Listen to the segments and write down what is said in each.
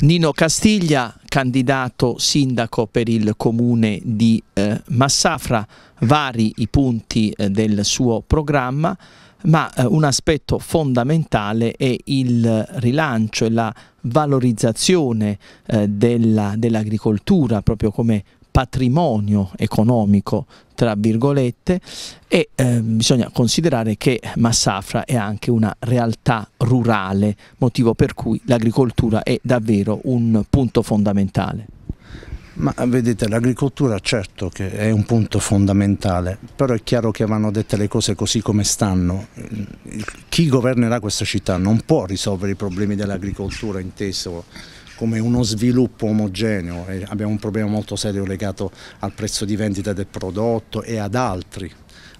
Nino Castiglia, candidato sindaco per il comune di eh, Massafra, vari i punti eh, del suo programma, ma eh, un aspetto fondamentale è il rilancio e la valorizzazione eh, dell'agricoltura dell proprio come patrimonio economico, tra virgolette, e eh, bisogna considerare che Massafra è anche una realtà rurale, motivo per cui l'agricoltura è davvero un punto fondamentale. Ma vedete, l'agricoltura certo che è un punto fondamentale, però è chiaro che vanno dette le cose così come stanno. Chi governerà questa città non può risolvere i problemi dell'agricoltura, inteso come uno sviluppo omogeneo. E abbiamo un problema molto serio legato al prezzo di vendita del prodotto e ad altri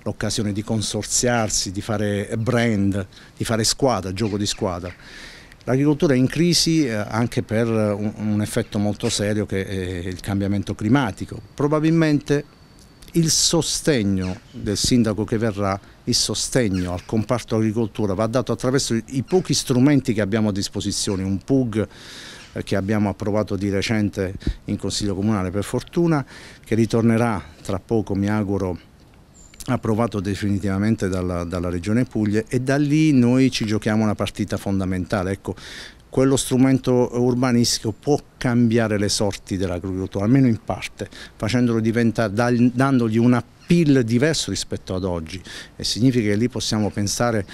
l'occasione di consorziarsi, di fare brand, di fare squadra, gioco di squadra. L'agricoltura è in crisi eh, anche per un, effetto molto serio che è il cambiamento climatico. Probabilmente il sostegno del sindaco che verrà, il sostegno al comparto agricoltura va dato attraverso i pochi strumenti che abbiamo a disposizione, un PUG, eh, che abbiamo approvato di recente in Consiglio Comunale per fortuna, che ritornerà tra poco mi auguro approvato definitivamente dalla, dalla Regione Puglia e da lì noi ci giochiamo una partita fondamentale. Ecco, quello strumento urbanistico può cambiare le sorti dell'agricoltura, almeno in parte, facendolo diventare, dandogli una PIL diverso rispetto ad oggi e significa che lì possiamo pensare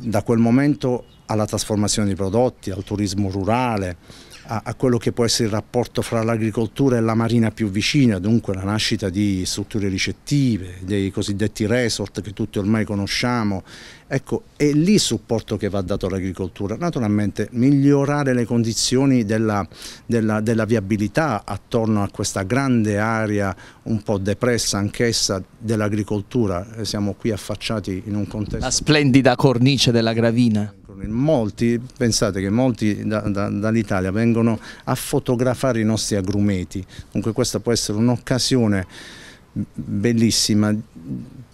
da quel momento alla trasformazione di prodotti, al turismo rurale, a, a quello che può essere il rapporto fra l'agricoltura e la marina più vicina, dunque la nascita di strutture ricettive, dei cosiddetti resort che tutti ormai conosciamo. Ecco, è lì il supporto che va dato all'agricoltura. Naturalmente migliorare le condizioni della, della, della viabilità attorno a questa grande area un po' depressa anch'essa dell'agricoltura. Siamo qui affacciati in un contesto... La splendida cornice della gravina. Molti, pensate che molti da, da, dall'Italia vengono a fotografare i nostri agrumeti, dunque questa può essere un'occasione bellissima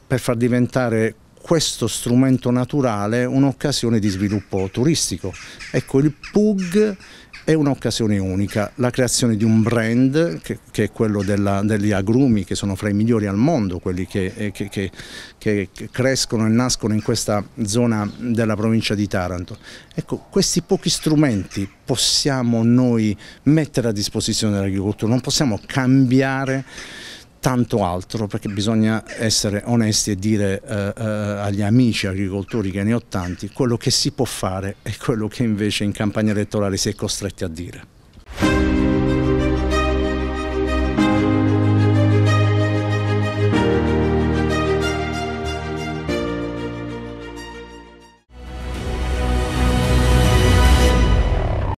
per far diventare questo strumento naturale un'occasione di sviluppo turistico. Ecco, il PUG è un'occasione unica, la creazione di un brand che, che è quello della, degli agrumi che sono fra i migliori al mondo, quelli che, eh, che, che, crescono e nascono in questa zona della provincia di Taranto. Ecco, questi pochi strumenti possiamo noi mettere a disposizione dell'agricoltura, non possiamo cambiare tanto altro perché bisogna essere onesti e dire eh, eh, agli amici agricoltori che ne ho tanti quello che si può fare e quello che invece in campagna elettorale si è costretti a dire.